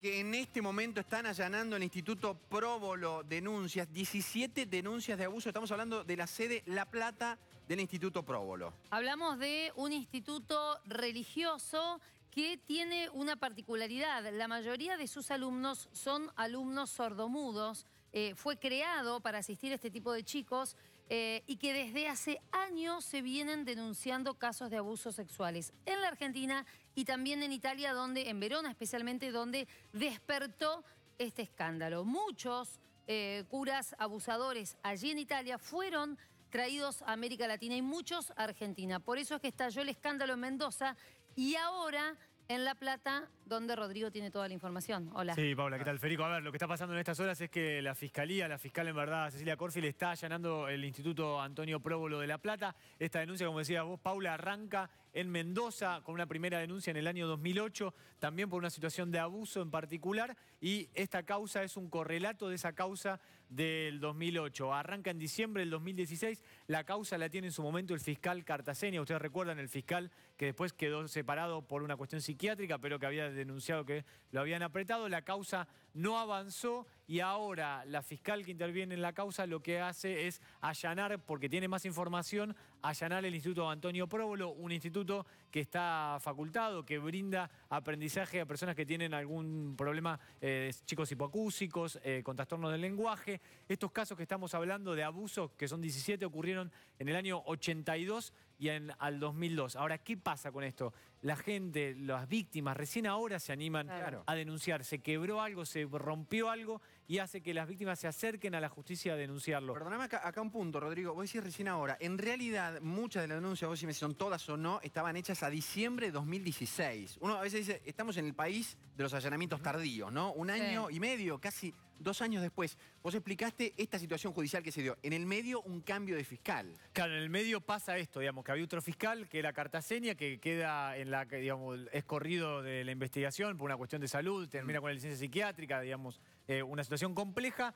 que en este momento están allanando el Instituto Próbolo denuncias, 17 denuncias de abuso. Estamos hablando de la sede La Plata del Instituto Próbolo. Hablamos de un instituto religioso que tiene una particularidad. La mayoría de sus alumnos son alumnos sordomudos. Eh, fue creado para asistir a este tipo de chicos eh, y que desde hace años se vienen denunciando casos de abusos sexuales en la Argentina y también en Italia, donde en Verona especialmente, donde despertó este escándalo. Muchos eh, curas abusadores allí en Italia fueron traídos a América Latina y muchos a Argentina. Por eso es que estalló el escándalo en Mendoza y ahora en La Plata donde Rodrigo tiene toda la información. Hola. Sí, Paula, ¿qué tal, Federico? A ver, lo que está pasando en estas horas es que la Fiscalía, la fiscal en verdad, Cecilia Corfi, le está allanando el Instituto Antonio Próbolo de La Plata. Esta denuncia, como decía vos, Paula, arranca en Mendoza con una primera denuncia en el año 2008, también por una situación de abuso en particular, y esta causa es un correlato de esa causa del 2008. Arranca en diciembre del 2016, la causa la tiene en su momento el fiscal Cartagena, ustedes recuerdan el fiscal que después quedó separado por una cuestión psiquiátrica, pero que había denunciado que lo habían apretado. La causa no avanzó y ahora la fiscal que interviene en la causa lo que hace es allanar, porque tiene más información, allanar el Instituto Antonio Próbolo, un instituto que está facultado, que brinda aprendizaje a personas que tienen algún problema, eh, chicos hipoacúsicos, eh, con trastornos del lenguaje. Estos casos que estamos hablando de abusos, que son 17, ocurrieron en el año 82 y en, al 2002. Ahora, ¿qué pasa con esto? La gente, las víctimas, recién ahora se animan a denunciar. Se quebró algo, se rompió algo y hace que las víctimas se acerquen a la justicia a denunciarlo. Perdóname acá, un punto, Rodrigo. a decir recién ahora. En realidad, muchas de las denuncias, vos si me son todas o no, estaban hechas a diciembre de 2016. Uno a veces dice, estamos en el país de los allanamientos tardíos, ¿no? Un año y medio, casi dos años después. Vos explicaste esta situación judicial que se dio. En el medio, un cambio de fiscal. Claro, en el medio pasa esto, digamos, que había otro fiscal que era Cartaseña, que queda en la, digamos, es corrido de la investigación por una cuestión de salud, termina mm. con la licencia psiquiátrica, digamos, eh, una situación compleja.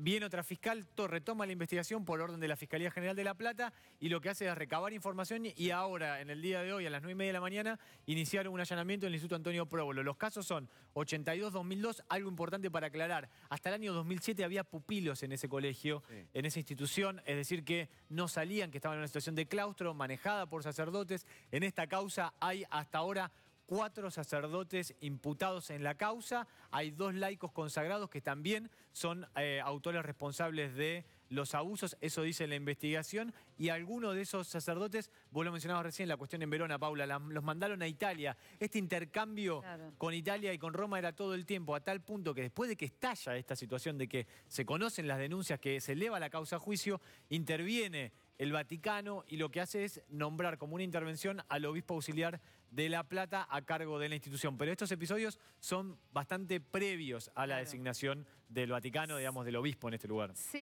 Viene otra fiscal, retoma la investigación por orden de la Fiscalía General de La Plata y lo que hace es recabar información y ahora, en el día de hoy, a las 9 y media de la mañana, iniciaron un allanamiento en el Instituto Antonio Próbolo. Los casos son 82-2002, algo importante para aclarar. Hasta el año 2007 había pupilos en ese colegio, en esa institución, es decir, que no salían, que estaban en una situación de claustro manejada por sacerdotes. En esta causa hay hasta ahora cuatro sacerdotes imputados en la causa. Hay dos laicos consagrados que también son eh, autores responsables de los abusos, eso dice la investigación, y algunos de esos sacerdotes, vos lo mencionabas recién, la cuestión en Verona, Paula, los mandaron a Italia. Este intercambio con Italia y con Roma era todo el tiempo, a tal punto que después de que estalla esta situación de que se conocen las denuncias, que se eleva la causa a juicio, interviene el Vaticano y lo que hace es nombrar como una intervención al obispo auxiliar de La Plata a cargo de la institución. Pero estos episodios son bastante previos a la designación del Vaticano, digamos, del obispo en este lugar.